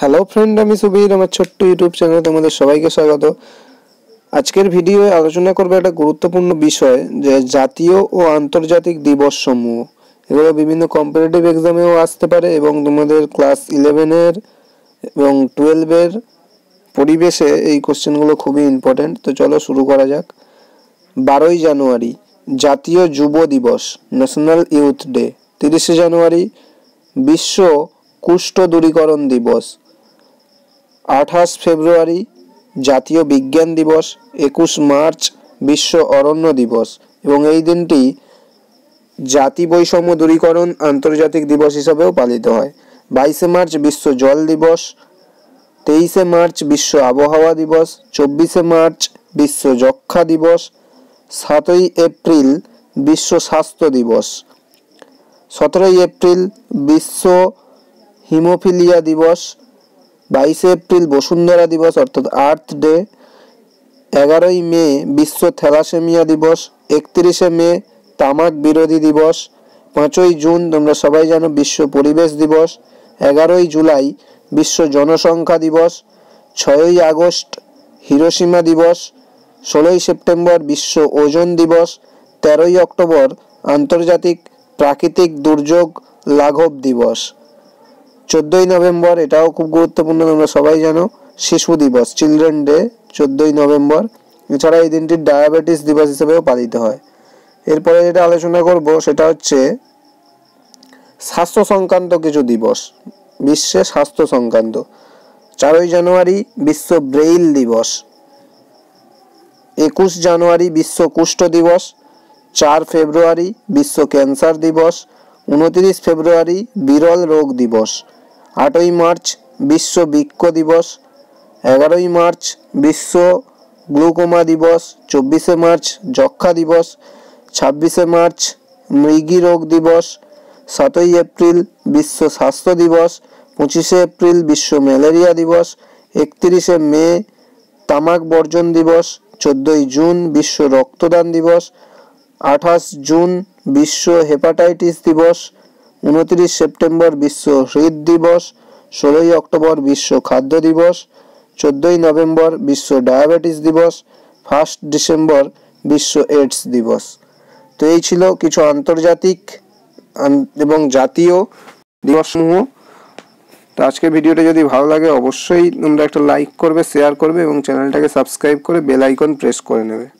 hello friend আমি সুবীর আমার ছোট্ট ইউটিউব চ্যানেলে তোমাদের সবাইকে স্বাগত আজকের ভিডিওয়ে আলোচনা করবে একটা গুরুত্বপূর্ণ বিষয় যে জাতীয় ও আন্তর্জাতিক দিবস সমূহ এগুলো বিভিন্ন কম্পিটিটিভ এক্সামেও আসতে পারে এবং তোমাদের ক্লাস ইলেভেনের এবং টুয়েলভের পরিবেশে এই কোশ্চেনগুলো খুবই ইম্পর্টেন্ট তো চলো শুরু করা যাক বারোই জানুয়ারি জাতীয় যুব দিবস ন্যাশনাল ইউথ ডে তিরিশে জানুয়ারি বিশ্ব কুষ্ঠ দূরীকরণ দিবস আঠাশ ফেব্রুয়ারি জাতীয় বিজ্ঞান দিবস একুশ মার্চ বিশ্ব অরণ্য দিবস এবং এই দিনটি জাতি বৈষম্য দূরীকরণ আন্তর্জাতিক দিবস হিসাবেও পালিত হয় বাইশে মার্চ বিশ্ব জল দিবস তেইশে মার্চ বিশ্ব আবহাওয়া দিবস চব্বিশে মার্চ বিশ্ব যক্ষা দিবস সাতই এপ্রিল বিশ্ব স্বাস্থ্য দিবস সতেরোই এপ্রিল বিশ্ব হিমোফিলিয়া দিবস বাইশে এপ্রিল বসুন্ধরা দিবস অর্থাৎ আর্থ ডে এগারোই মে বিশ্ব থ্যালাসেমিয়া দিবস একত্রিশে মে তামাক বিরোধী দিবস পাঁচই জুন তোমরা সবাই জানো বিশ্ব পরিবেশ দিবস এগারোই জুলাই বিশ্ব জনসংখ্যা দিবস ছয়ই আগস্ট হিরোসীমা দিবস ষোলোই সেপ্টেম্বর বিশ্ব ওজন দিবস তেরোই অক্টোবর আন্তর্জাতিক প্রাকৃতিক দুর্যোগ লাঘব দিবস চোদ্দই নভেম্বর এটাও খুব গুরুত্বপূর্ণ তোমরা সবাই জানো শিশু দিবস চিলড্রেন ডে চোদ্দোই নভেম্বর এছাড়া এই দিনটি ডায়াবেটিস দিবস হিসেবেও পালিত হয় এরপরে যেটা আলোচনা করব সেটা হচ্ছে স্বাস্থ্য সংক্রান্ত কিছু দিবস বিশ্বে স্বাস্থ্য সংক্রান্ত চারই জানুয়ারি বিশ্ব ব্রেইল দিবস একুশ জানুয়ারি বিশ্ব কুষ্ঠ দিবস চার ফেব্রুয়ারি বিশ্ব ক্যান্সার দিবস উনত্রিশ ফেব্রুয়ারি বিরল রোগ দিবস আটই মার্চ বিশ্ব বৃক্ষ দিবস এগারোই মার্চ বিশ্ব গ্লুকোমা দিবস চব্বিশে মার্চ যক্ষা দিবস ছাব্বিশে মার্চ মৃগী রোগ দিবস সাতই এপ্রিল বিশ্ব স্বাস্থ্য দিবস পঁচিশে এপ্রিল বিশ্ব ম্যালেরিয়া দিবস একত্রিশে মে তামাক বর্জন দিবস চোদ্দোই জুন বিশ্ব রক্তদান দিবস আঠাশ জুন বিশ্ব হেপাটাইটিস দিবস উনত্রিশ সেপ্টেম্বর বিশ্ব হৃদ দিবস ষোলোই অক্টোবর বিশ্ব খাদ্য দিবস চোদ্দই নভেম্বর বিশ্ব ডায়াবেটিস দিবস ফার্স্ট ডিসেম্বর বিশ্ব এইডস দিবস তো এই ছিল কিছু আন্তর্জাতিক এবং জাতীয় সমূহ তো আজকের ভিডিওটা যদি ভালো লাগে অবশ্যই তোমরা একটা লাইক করবে শেয়ার করবে এবং চ্যানেলটাকে সাবস্ক্রাইব করে বেল আইকন প্রেস করে নেবে